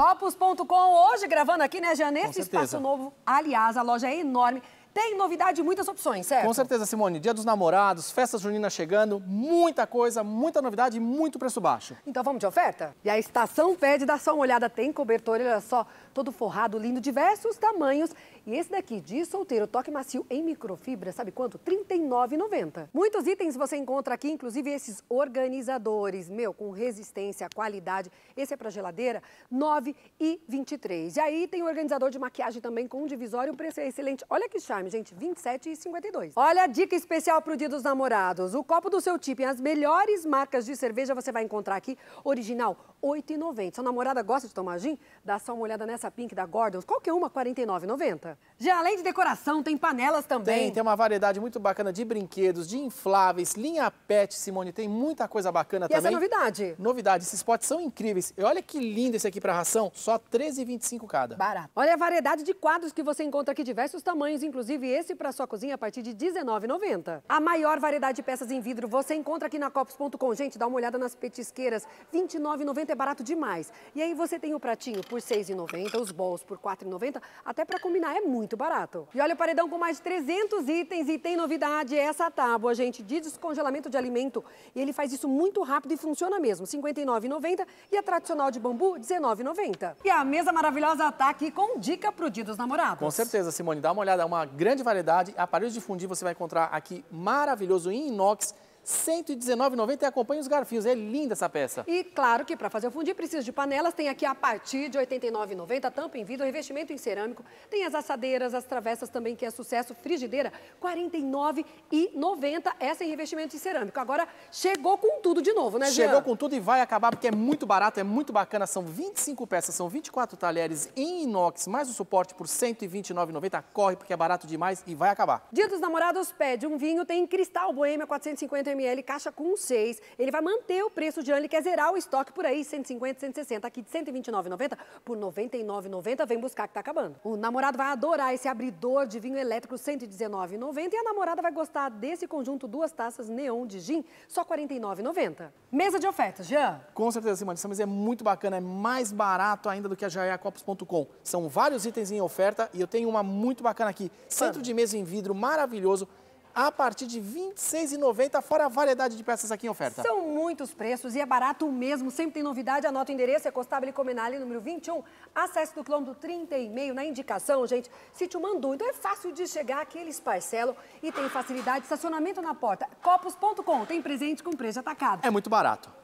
Copos.com, hoje gravando aqui, né, Janete? Espaço novo. Aliás, a loja é enorme. Tem novidade e muitas opções, certo? Com certeza, Simone. Dia dos namorados, festas juninas chegando, muita coisa, muita novidade e muito preço baixo. Então vamos de oferta? E a estação pede, dá só uma olhada, tem cobertor, olha só, todo forrado, lindo, diversos tamanhos. E esse daqui, de solteiro, toque macio em microfibra, sabe quanto? R$ 39,90. Muitos itens você encontra aqui, inclusive esses organizadores, meu, com resistência, qualidade. Esse é para geladeira, R$ 9,23. E aí tem o organizador de maquiagem também com um divisório, o preço é excelente. Olha que chato. Charme, gente, R$ 27,52. Olha a dica especial pro Dia dos Namorados. O copo do seu tipo e as melhores marcas de cerveja você vai encontrar aqui, original, R$ 8,90. Sua namorada gosta de tomar gin? Dá só uma olhada nessa Pink da Gordons, qualquer é uma, R$ 49,90. Já além de decoração, tem panelas também. Tem, tem uma variedade muito bacana de brinquedos, de infláveis, linha pet, Simone, tem muita coisa bacana e também. essa é novidade? Novidade, esses potes são incríveis. E olha que lindo esse aqui para ração, só R$ 13,25 cada. Barato. Olha a variedade de quadros que você encontra aqui, diversos tamanhos, inclusive inclusive esse para sua cozinha a partir de R$19,90. A maior variedade de peças em vidro você encontra aqui na Copos.com. Gente, dá uma olhada nas petisqueiras. R$29,90 é barato demais. E aí você tem o pratinho por R$6,90, os bowls por R$4,90. Até para combinar é muito barato. E olha o paredão com mais de 300 itens e tem novidade essa tábua, gente, de descongelamento de alimento. E ele faz isso muito rápido e funciona mesmo. R$59,90 59,90 e a tradicional de bambu, R$19,90. 19,90. E a mesa maravilhosa tá aqui com dica pro Dia dos Namorados. Com certeza, Simone. Dá uma olhada, é uma grande variedade. Aparelhos de fundir você vai encontrar aqui maravilhoso em inox 119,90 e acompanha os garfinhos. É linda essa peça. E claro que para fazer o fundir precisa de panelas. Tem aqui a partir de 89,90, tampa em vidro, revestimento em cerâmico. Tem as assadeiras, as travessas também, que é sucesso. Frigideira, 49,90. Essa em revestimento em cerâmico. Agora chegou com tudo de novo, né, Jean? Chegou com tudo e vai acabar porque é muito barato, é muito bacana. São 25 peças, são 24 talheres em inox, mais o suporte por 129,90. Corre porque é barato demais e vai acabar. Dia dos Namorados pede um vinho, tem cristal boêmia 450 ml, caixa com 6. Ele vai manter o preço de ano, ele quer zerar o estoque por aí, 150, 160. Aqui de 129,90 por 99,90, vem buscar que tá acabando. O namorado vai adorar esse abridor de vinho elétrico 119,90 e a namorada vai gostar desse conjunto duas taças neon de gin, só 49,90. Mesa de ofertas, Jean? Com certeza, Simone, essa mesa é muito bacana, é mais barato ainda do que a jaiacopos.com. São vários itens em oferta e eu tenho uma muito bacana aqui. Centro de mesa em vidro maravilhoso, a partir de R$ 26,90, fora a variedade de peças aqui em oferta. São muitos preços e é barato mesmo, sempre tem novidade. Anota o endereço, é Costabile Comenale, número 21, acesso do quilômetro 30 e meio, na indicação, gente, sítio Mandu. Então é fácil de chegar, aqui eles parcelam e tem facilidade, estacionamento na porta. Copos.com, tem presente com preço atacado. É muito barato.